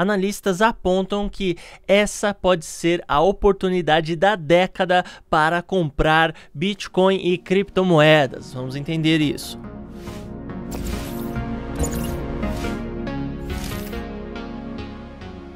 analistas apontam que essa pode ser a oportunidade da década para comprar Bitcoin e criptomoedas. Vamos entender isso.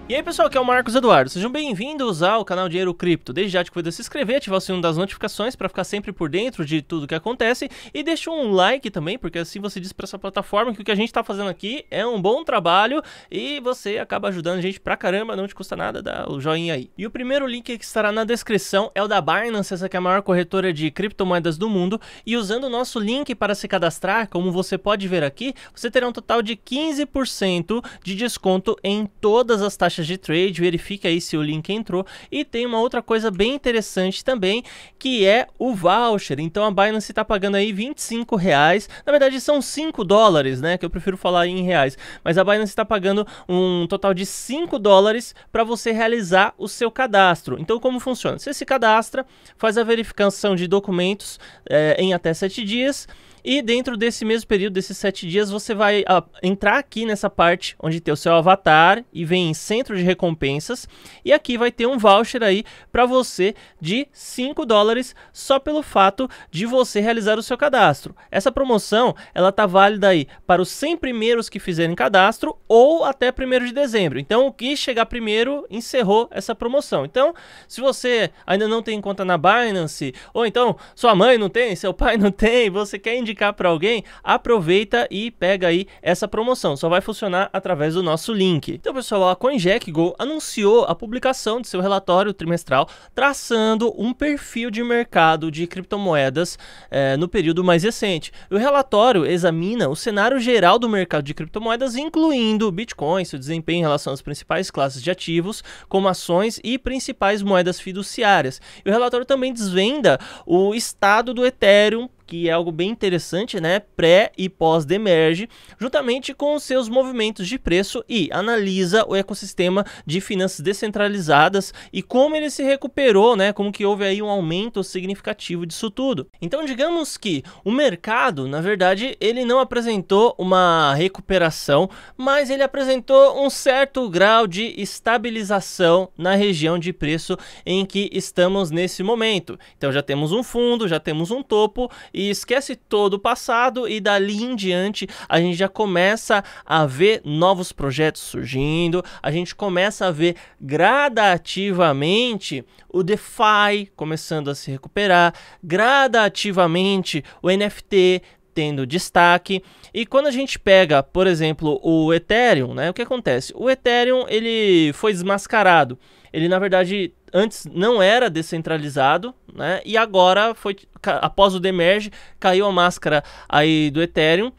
E aí pessoal, aqui é o Marcos Eduardo, sejam bem-vindos ao canal Dinheiro Cripto. Desde já te convido a se inscrever, ativar o sininho das notificações para ficar sempre por dentro de tudo que acontece e deixa um like também, porque assim você diz para essa plataforma que o que a gente está fazendo aqui é um bom trabalho e você acaba ajudando a gente pra caramba, não te custa nada, dá o joinha aí. E o primeiro link que estará na descrição é o da Binance, essa que é a maior corretora de criptomoedas do mundo e usando o nosso link para se cadastrar, como você pode ver aqui, você terá um total de 15% de desconto em todas as taxas taxas de trade, verifique aí se o link entrou. E tem uma outra coisa bem interessante também, que é o voucher. Então a Binance está pagando aí 25 reais, na verdade são 5 dólares, né, que eu prefiro falar em reais, mas a Binance está pagando um total de 5 dólares para você realizar o seu cadastro. Então como funciona? Você se cadastra, faz a verificação de documentos é, em até 7 dias, e dentro desse mesmo período, desses sete dias, você vai ah, entrar aqui nessa parte onde tem o seu avatar e vem em centro de recompensas. E aqui vai ter um voucher aí para você de 5 dólares só pelo fato de você realizar o seu cadastro. Essa promoção ela tá válida aí para os 100 primeiros que fizerem cadastro ou até 1 de dezembro. Então, o que chegar primeiro encerrou essa promoção. Então, se você ainda não tem conta na Binance, ou então sua mãe não tem, seu pai não tem, você quer indicar indicar para alguém, aproveita e pega aí essa promoção. Só vai funcionar através do nosso link. Então, pessoal, a CoinJectGo anunciou a publicação de seu relatório trimestral traçando um perfil de mercado de criptomoedas é, no período mais recente. O relatório examina o cenário geral do mercado de criptomoedas, incluindo Bitcoin, seu desempenho em relação às principais classes de ativos, como ações e principais moedas fiduciárias. E o relatório também desvenda o estado do Ethereum que é algo bem interessante, né? Pré e pós-demerge, juntamente com seus movimentos de preço e analisa o ecossistema de finanças descentralizadas e como ele se recuperou, né? Como que houve aí um aumento significativo disso tudo. Então, digamos que o mercado, na verdade, ele não apresentou uma recuperação, mas ele apresentou um certo grau de estabilização na região de preço em que estamos nesse momento. Então, já temos um fundo, já temos um topo e esquece todo o passado e dali em diante a gente já começa a ver novos projetos surgindo, a gente começa a ver gradativamente o DeFi começando a se recuperar, gradativamente o NFT tendo destaque. E quando a gente pega, por exemplo, o Ethereum, né? O que acontece? O Ethereum, ele foi desmascarado. Ele na verdade antes não era descentralizado, né? E agora foi após o demerge caiu a máscara aí do Ethereum.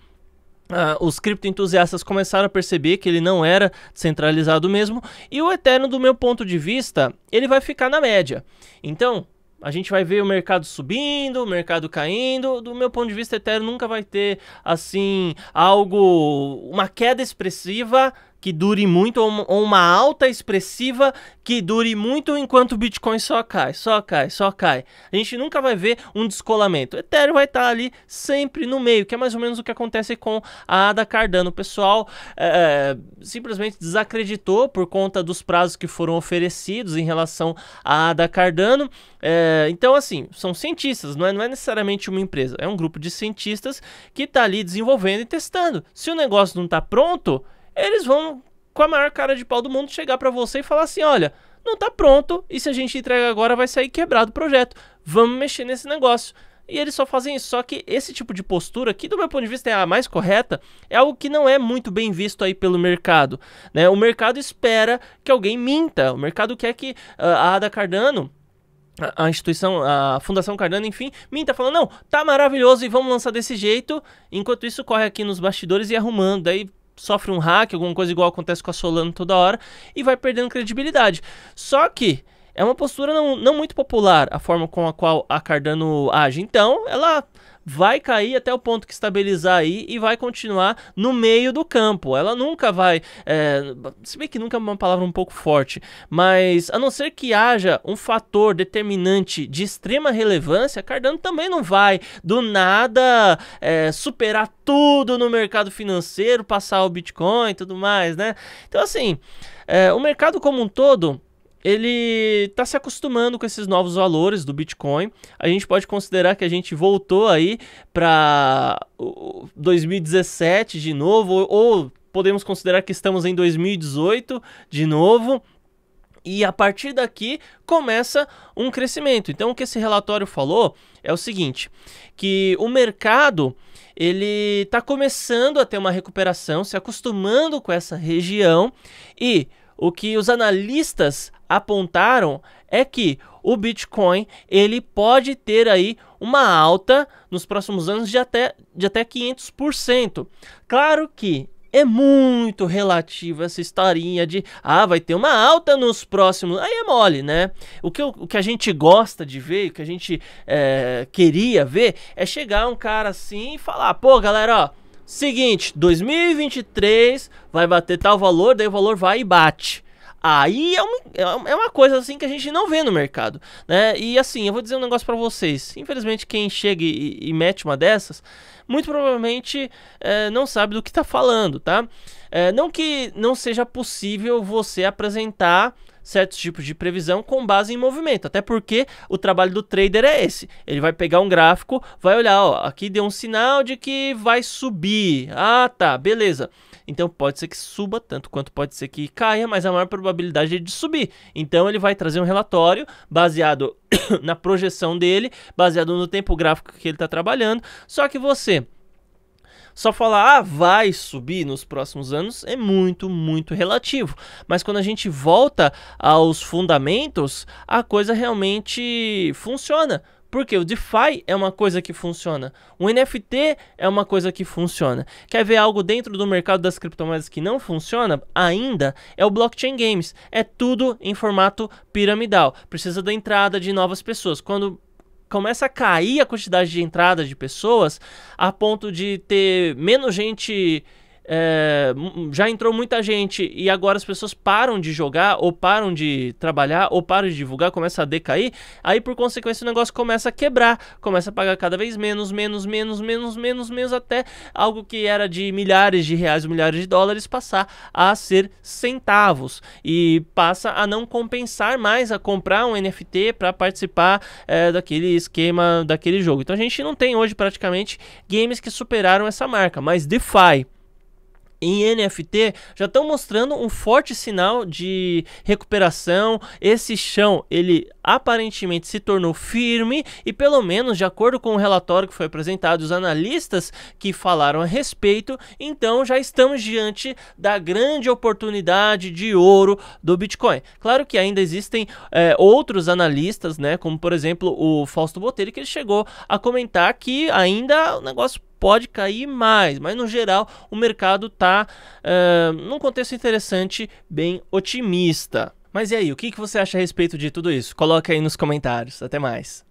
Uh, os criptoentusiastas começaram a perceber que ele não era centralizado mesmo e o Ethereum, do meu ponto de vista, ele vai ficar na média. Então, a gente vai ver o mercado subindo, o mercado caindo. Do meu ponto de vista, Ethereum nunca vai ter assim algo, uma queda expressiva que dure muito, ou uma alta expressiva que dure muito enquanto o Bitcoin só cai, só cai, só cai. A gente nunca vai ver um descolamento. O Ethereum vai estar tá ali sempre no meio, que é mais ou menos o que acontece com a ADA Cardano. O pessoal é, simplesmente desacreditou por conta dos prazos que foram oferecidos em relação à ADA Cardano. É, então, assim, são cientistas, não é, não é necessariamente uma empresa, é um grupo de cientistas que está ali desenvolvendo e testando. Se o negócio não está pronto, eles vão, com a maior cara de pau do mundo, chegar para você e falar assim: olha, não tá pronto, e se a gente entrega agora vai sair quebrado o projeto. Vamos mexer nesse negócio. E eles só fazem isso. Só que esse tipo de postura, que do meu ponto de vista é a mais correta, é algo que não é muito bem visto aí pelo mercado. Né? O mercado espera que alguém minta. O mercado quer que uh, a Ada Cardano a instituição, a Fundação Cardano, enfim, minta falando, não, tá maravilhoso e vamos lançar desse jeito. Enquanto isso, corre aqui nos bastidores e arrumando. Daí sofre um hack, alguma coisa igual acontece com a Solana toda hora, e vai perdendo credibilidade. Só que é uma postura não, não muito popular a forma com a qual a Cardano age. Então, ela vai cair até o ponto que estabilizar aí e vai continuar no meio do campo. Ela nunca vai. É, se bem que nunca é uma palavra um pouco forte, mas a não ser que haja um fator determinante de extrema relevância, Cardano também não vai do nada é, superar tudo no mercado financeiro, passar o Bitcoin e tudo mais, né? Então, assim, é, o mercado como um todo ele está se acostumando com esses novos valores do Bitcoin. A gente pode considerar que a gente voltou aí para 2017 de novo, ou podemos considerar que estamos em 2018 de novo e a partir daqui começa um crescimento. Então o que esse relatório falou é o seguinte, que o mercado ele está começando a ter uma recuperação, se acostumando com essa região e o que os analistas apontaram é que o Bitcoin ele pode ter aí uma alta nos próximos anos de até, de até 500%. Claro que é muito relativo essa historinha de ah, vai ter uma alta nos próximos. Aí é mole, né? O que, o que a gente gosta de ver, o que a gente é, queria ver, é chegar um cara assim e falar: pô, galera, ó Seguinte, 2023 vai bater tal valor, daí o valor vai e bate. Aí é uma, é, é uma coisa assim que a gente não vê no mercado, né? E assim, eu vou dizer um negócio para vocês. Infelizmente, quem chega e, e, mete uma dessas, muito provavelmente é, não sabe do que tá falando, tá? É, não que não seja possível você apresentar certos tipos de previsão com base em movimento. Até porque o trabalho do trader é esse. Ele vai pegar um gráfico, vai olhar, ó, aqui deu um sinal de que vai subir. Ah, tá, beleza. Então pode ser que suba tanto quanto pode ser que caia, mas a maior probabilidade é de subir. Então ele vai trazer um relatório baseado na projeção dele, baseado no tempo gráfico que ele está trabalhando. Só que você só falar, ah, vai subir nos próximos anos é muito, muito relativo. Mas quando a gente volta aos fundamentos, a coisa realmente funciona. Porque o DeFi é uma coisa que funciona. O NFT é uma coisa que funciona. Quer ver algo dentro do mercado das criptomoedas que não funciona ainda? É o blockchain games. É tudo em formato piramidal. Precisa da entrada de novas pessoas. Quando começa a cair a quantidade de entrada de pessoas a ponto de ter menos gente é, já entrou muita gente e agora as pessoas param de jogar, ou param de trabalhar, ou param de divulgar, começa a decair, aí por consequência o negócio começa a quebrar, começa a pagar cada vez menos, menos, menos, menos, menos, menos, até algo que era de milhares de reais ou milhares de dólares passar a ser centavos e passa a não compensar mais a comprar um NFT para participar é, daquele esquema daquele jogo. Então a gente não tem hoje praticamente games que superaram essa marca, mas DeFi em NFT já estão mostrando um forte sinal de recuperação. Esse chão, ele aparentemente se tornou firme e pelo menos de acordo com o relatório que foi apresentado, os analistas que falaram a respeito, então já estamos diante da grande oportunidade de ouro do Bitcoin. Claro que ainda existem é, outros analistas, né, como por exemplo o Fausto Botelho, que ele chegou a comentar que ainda o negócio pode cair mais, mas no geral o mercado está uh, eh, num contexto interessante, bem otimista. Mas e aí, o que, que você acha a respeito de tudo isso? Coloque aí nos comentários. Até mais.